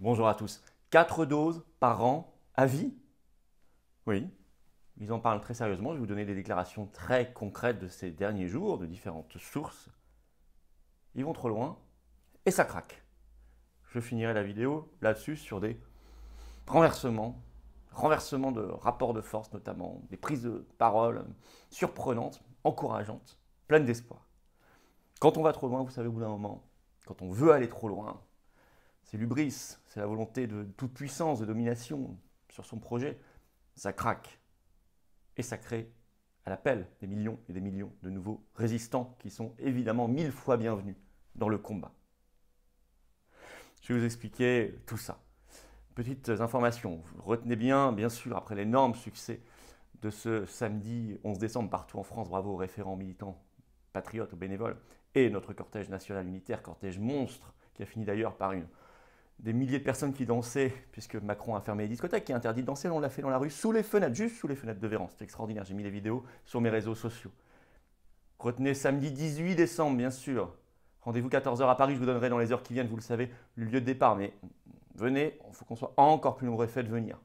Bonjour à tous. 4 doses par an à vie Oui, ils en parlent très sérieusement. Je vais vous donner des déclarations très concrètes de ces derniers jours, de différentes sources. Ils vont trop loin et ça craque. Je finirai la vidéo là-dessus sur des renversements, renversements de rapports de force notamment, des prises de parole surprenantes, encourageantes, pleines d'espoir. Quand on va trop loin, vous savez, au bout d'un moment, quand on veut aller trop loin, c'est l'ubris, c'est la volonté de toute puissance, de domination sur son projet, ça craque. Et ça crée à l'appel des millions et des millions de nouveaux résistants qui sont évidemment mille fois bienvenus dans le combat. Je vais vous expliquer tout ça. Petites informations, Vous retenez bien, bien sûr, après l'énorme succès de ce samedi 11 décembre partout en France, bravo aux référents militants, patriotes, aux bénévoles, et notre cortège national unitaire, cortège monstre, qui a fini d'ailleurs par une des milliers de personnes qui dansaient, puisque Macron a fermé les discothèques, qui interdit de danser, on l'a fait dans la rue, sous les fenêtres, juste sous les fenêtres de Véran. C'est extraordinaire, j'ai mis les vidéos sur mes réseaux sociaux. Retenez samedi 18 décembre, bien sûr. Rendez-vous 14h à Paris, je vous donnerai dans les heures qui viennent, vous le savez, le lieu de départ. Mais venez, il faut qu'on soit encore plus nombreux à faites venir.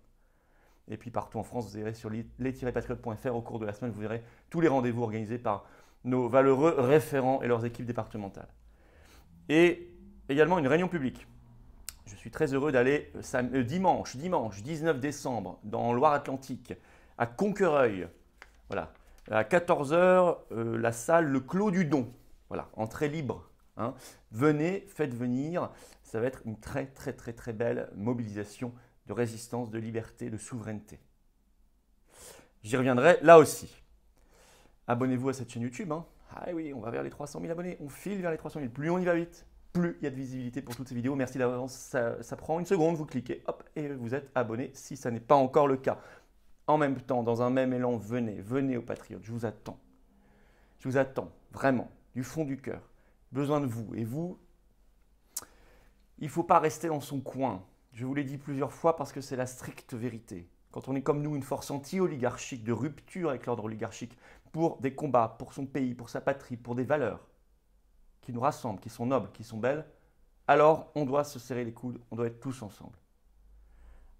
Et puis partout en France, vous irez sur les-patriotes.fr au cours de la semaine, vous verrez tous les rendez-vous organisés par nos valeureux référents et leurs équipes départementales. Et également une réunion publique je suis très heureux d'aller euh, euh, dimanche, dimanche 19 décembre, dans Loire-Atlantique, à Conquereuil. Voilà. À 14h, euh, la salle Le Clos du Don. Voilà, entrée libre. Hein. Venez, faites venir. Ça va être une très, très, très, très belle mobilisation de résistance, de liberté, de souveraineté. J'y reviendrai là aussi. Abonnez-vous à cette chaîne YouTube. Hein. Ah oui, on va vers les 300 000 abonnés. On file vers les 300 000. Plus on y va vite plus il y a de visibilité pour toutes ces vidéos. Merci d'avance, ça, ça, prend une seconde, vous cliquez, hop, et vous êtes abonné si ça n'est pas encore le cas. En même temps, dans un même élan, venez, venez aux Patriotes, je vous attends. Je vous attends, vraiment, du fond du cœur. Besoin de vous. Et vous, il ne faut pas rester dans son coin. Je vous l'ai dit plusieurs fois parce que c'est la stricte vérité. Quand on est comme nous une force anti-oligarchique, de rupture avec l'ordre oligarchique, pour des combats, pour son pays, pour sa patrie, pour des valeurs, qui nous rassemblent, qui sont nobles, qui sont belles, alors on doit se serrer les coudes, on doit être tous ensemble.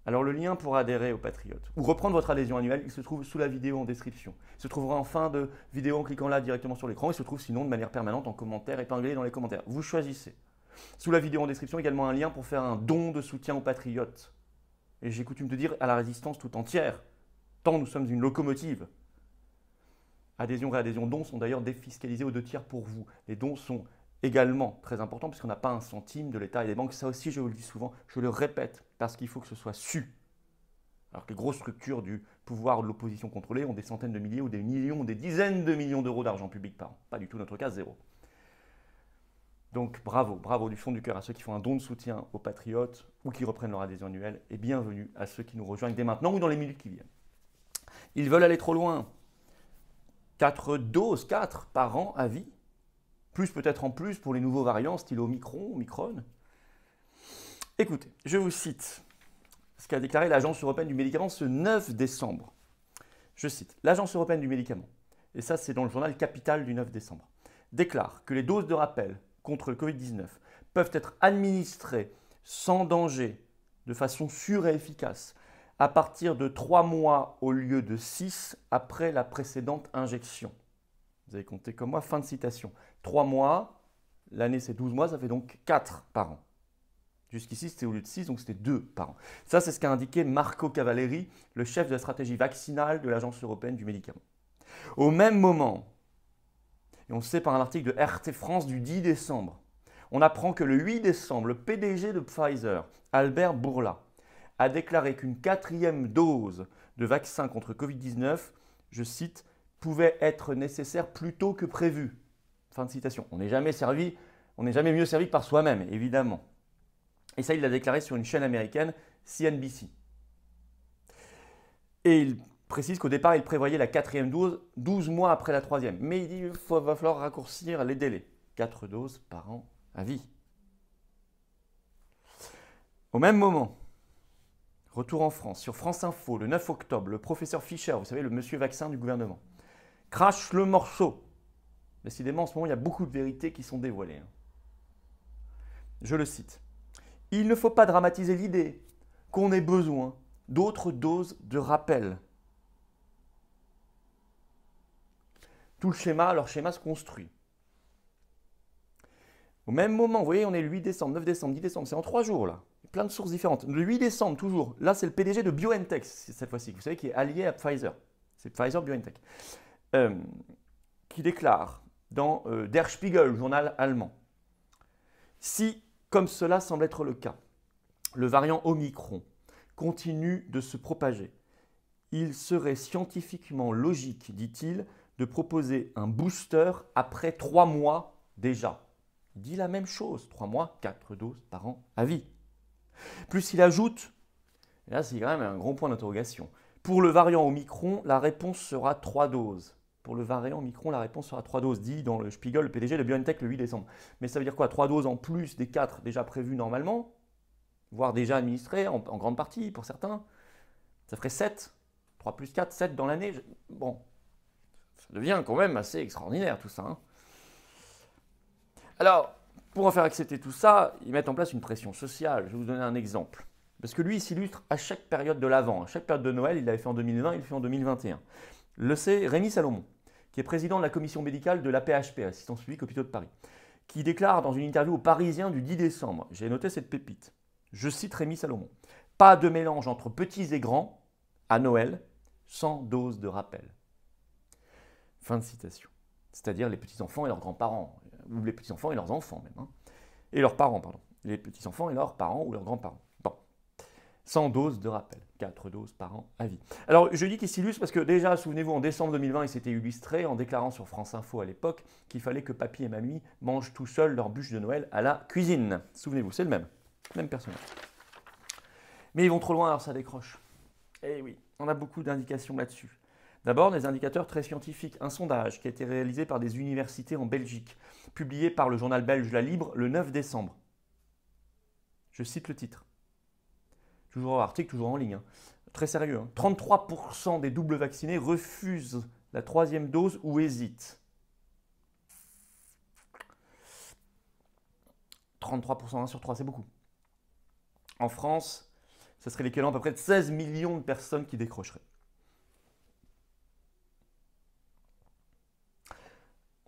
Alors le lien pour adhérer aux Patriotes ou reprendre votre adhésion annuelle, il se trouve sous la vidéo en description. Il se trouvera en fin de vidéo en cliquant là directement sur l'écran. Il se trouve sinon de manière permanente en commentaire, épinglé dans les commentaires. Vous choisissez. Sous la vidéo en description, également un lien pour faire un don de soutien aux Patriotes. Et j'ai coutume de dire à la résistance tout entière, tant nous sommes une locomotive. Adhésion, réadhésion, dons sont d'ailleurs défiscalisés aux deux tiers pour vous. Les dons sont également très important, puisqu'on n'a pas un centime de l'État et des banques. Ça aussi, je vous le dis souvent, je le répète, parce qu'il faut que ce soit su. Alors que les grosses structures du pouvoir de l'opposition contrôlée ont des centaines de milliers ou des millions, des dizaines de millions d'euros d'argent public par an. Pas du tout notre cas, zéro. Donc bravo, bravo du fond du cœur à ceux qui font un don de soutien aux patriotes ou qui reprennent leur adhésion annuelle, et bienvenue à ceux qui nous rejoignent dès maintenant ou dans les minutes qui viennent. Ils veulent aller trop loin. 4 doses, 4 par an à vie plus peut-être en plus pour les nouveaux variants, style Omicron, Omicron. Écoutez, je vous cite ce qu'a déclaré l'Agence européenne du médicament ce 9 décembre. Je cite, l'Agence européenne du médicament, et ça c'est dans le journal Capital du 9 décembre, déclare que les doses de rappel contre le Covid-19 peuvent être administrées sans danger, de façon sûre et efficace, à partir de 3 mois au lieu de 6 après la précédente injection. Vous avez compté comme moi, fin de citation. Trois mois, l'année c'est 12 mois, ça fait donc 4 par an. Jusqu'ici, c'était au lieu de six, donc c'était deux par an. Ça, c'est ce qu'a indiqué Marco Cavalleri, le chef de la stratégie vaccinale de l'Agence européenne du médicament. Au même moment, et on le sait par un article de RT France du 10 décembre, on apprend que le 8 décembre, le PDG de Pfizer, Albert Bourla, a déclaré qu'une quatrième dose de vaccin contre Covid-19, je cite, pouvait être nécessaire plus tôt que prévu. Fin de citation. On n'est jamais servi, on n'est jamais mieux servi que par soi-même, évidemment. Et ça, il l'a déclaré sur une chaîne américaine, CNBC. Et il précise qu'au départ, il prévoyait la quatrième dose 12 mois après la troisième. Mais il dit qu'il va falloir raccourcir les délais. 4 doses par an à vie. Au même moment, retour en France, sur France Info, le 9 octobre, le professeur Fischer, vous savez, le monsieur vaccin du gouvernement, Crache le morceau. Décidément, en ce moment, il y a beaucoup de vérités qui sont dévoilées. Hein. Je le cite. Il ne faut pas dramatiser l'idée qu'on ait besoin d'autres doses de rappel. Tout le schéma, leur schéma se construit. Au même moment, vous voyez, on est le 8 décembre, 9 décembre, 10 décembre, c'est en trois jours là. Plein de sources différentes. Le 8 décembre, toujours, là c'est le PDG de BioNTech cette fois-ci, vous savez, qui est allié à Pfizer. C'est Pfizer BioNTech. Euh, qui déclare dans euh, Der Spiegel, journal allemand, si, comme cela semble être le cas, le variant Omicron continue de se propager, il serait scientifiquement logique, dit-il, de proposer un booster après trois mois déjà. Il dit la même chose, trois mois, quatre doses par an à vie. Plus il ajoute, là c'est quand même un grand point d'interrogation, pour le variant Omicron, la réponse sera trois doses. Pour le variant Micron, la réponse sera 3 doses, dit dans le Spiegel, le PDG de BioNTech le 8 décembre. Mais ça veut dire quoi 3 doses en plus des 4 déjà prévues normalement, voire déjà administrées en, grande partie pour certains. Ça ferait 7. 3 plus 4, 7 dans l'année. Bon, ça devient quand même assez extraordinaire tout ça. Hein. Alors, pour en faire accepter tout ça, ils mettent en place une pression sociale. Je vais vous donner un exemple. Parce que lui, il s'illustre à chaque période de l'avant, À chaque période de Noël, il l'avait fait en 2020, il le fait en 2021. Le sait Rémi Salomon qui est président de la commission médicale de la l'APHP, Assistance publique Hôpitaux de Paris, qui déclare dans une interview au Parisien du 10 décembre, j'ai noté cette pépite, je cite Rémi Salomon, Pas de mélange entre petits et grands à Noël sans dose de rappel. Fin de citation. C'est-à-dire les petits-enfants et leurs grands-parents, ou les petits-enfants et leurs enfants même, hein. et leurs parents, pardon, les petits-enfants et leurs parents ou leurs grands-parents. 100 doses de rappel, 4 doses par an à vie. Alors je dis qu'il s'illustre parce que déjà, souvenez-vous, en décembre 2020, il s'était illustré en déclarant sur France Info à l'époque qu'il fallait que papy et mamie mangent tout seuls leur bûche de Noël à la cuisine. Souvenez-vous, c'est le même, même personnage. Mais ils vont trop loin, alors ça décroche. Eh oui, on a beaucoup d'indications là-dessus. D'abord, des indicateurs très scientifiques. Un sondage qui a été réalisé par des universités en Belgique, publié par le journal belge La Libre le 9 décembre. Je cite le titre toujours article, toujours en ligne, hein. très sérieux, 33% hein. des doubles vaccinés refusent la troisième dose ou hésitent. 33%, 1 sur 3, c'est beaucoup. En France, ce serait l'équivalent à peu près de 16 millions de personnes qui décrocheraient.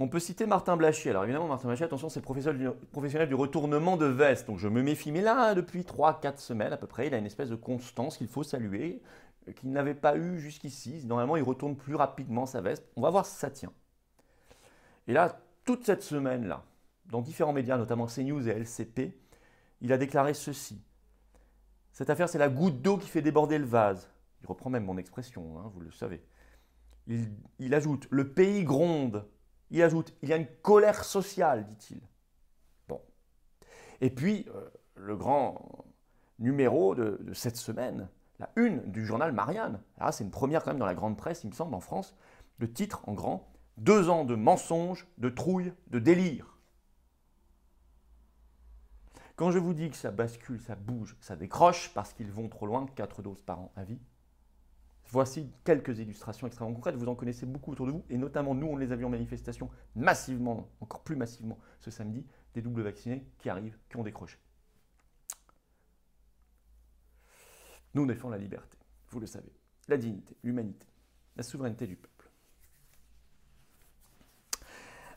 On peut citer Martin Blachier. Alors évidemment, Martin Blachier, attention, c'est professionnel du retournement de veste. Donc je me méfie. Mais là, hein, depuis 3-4 semaines à peu près, il a une espèce de constance qu'il faut saluer, euh, qu'il n'avait pas eu jusqu'ici. Normalement, il retourne plus rapidement sa veste. On va voir si ça tient. Et là, toute cette semaine-là, dans différents médias, notamment CNews et LCP, il a déclaré ceci. Cette affaire, c'est la goutte d'eau qui fait déborder le vase. Il reprend même mon expression, hein, vous le savez. il ajoute, le pays gronde il ajoute, il y a une colère sociale, dit-il. Bon. Et puis, euh, le grand numéro de, cette semaine, la une du journal Marianne. Là, ah, c'est une première quand même dans la grande presse, il me semble, en France. Le titre en grand, deux ans de mensonges, de trouilles, de délire. Quand je vous dis que ça bascule, ça bouge, ça décroche parce qu'ils vont trop loin, 4 doses par an à vie, Voici quelques illustrations extrêmement concrètes. Vous en connaissez beaucoup autour de vous, et notamment nous, on les a vus en manifestation massivement, encore plus massivement ce samedi, des doubles vaccinés qui arrivent, qui ont décroché. Nous, défendons la liberté, vous le savez, la dignité, l'humanité, la souveraineté du peuple.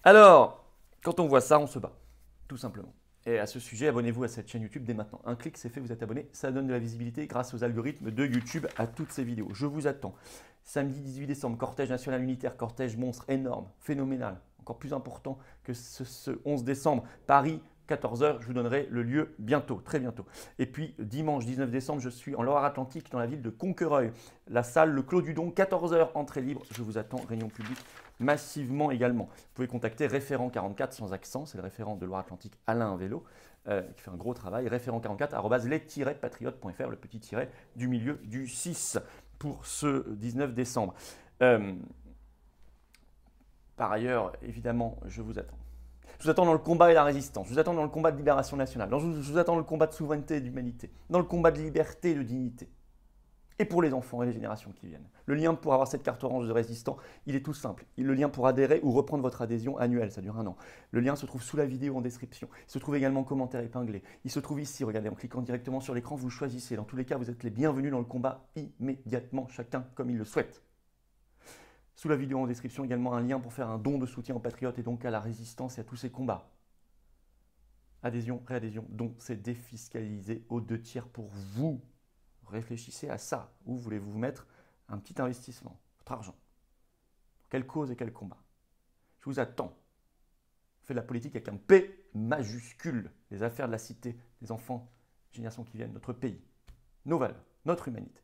Alors, quand on voit ça, on se bat, tout simplement. Et à ce sujet, abonnez-vous à cette chaîne YouTube dès maintenant. Un clic, c'est fait, vous êtes abonné. Ça donne de la visibilité grâce aux algorithmes de YouTube à toutes ces vidéos. Je vous attends. Samedi 18 décembre, cortège national unitaire, cortège monstre énorme, phénoménal, encore plus important que ce, 11 décembre. Paris, 14h, je vous donnerai le lieu bientôt, très bientôt. Et puis dimanche 19 décembre, je suis en Loire-Atlantique dans la ville de Conquereuil, la salle Le Clos du Don, 14h, entrée libre. Je vous attends, réunion publique massivement également. Vous pouvez contacter référent 44 sans accent, c'est le référent de Loire-Atlantique Alain Vélo euh, qui fait un gros travail, référent 44 les patriotesfr le petit tiret du milieu du 6 pour ce 19 décembre. Euh, par ailleurs, évidemment, je vous attends. Je vous attends dans le combat et la résistance. Je vous attends dans le combat de libération nationale. je, vous attends dans le combat de souveraineté et d'humanité. Dans le combat de liberté et de dignité. Et pour les enfants et les générations qui viennent. Le lien pour avoir cette carte orange de résistant, il est tout simple. Le lien pour adhérer ou reprendre votre adhésion annuelle, ça dure un an. Le lien se trouve sous la vidéo en description. Il se trouve également en commentaire épinglé. Il se trouve ici, regardez, en cliquant directement sur l'écran, vous choisissez. Dans tous les cas, vous êtes les bienvenus dans le combat immédiatement, chacun comme il le souhaite. Sous la vidéo en description également un lien pour faire un don de soutien aux patriotes et donc à la résistance et à tous ces combats. Adhésion, réadhésion, don, c'est défiscalisé aux deux tiers pour vous. Réfléchissez à ça. Où voulez-vous vous mettre un petit investissement, votre argent Quelle cause et quel combat Je vous attends. Faites de la politique avec un P majuscule. Les affaires de la cité, des enfants, des générations qui viennent, notre pays, nos valeurs, notre humanité.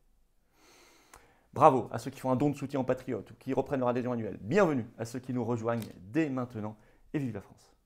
Bravo à ceux qui font un don de soutien en patriote ou qui reprennent leur adhésion annuelle. Bienvenue à ceux qui nous rejoignent dès maintenant et vive la France.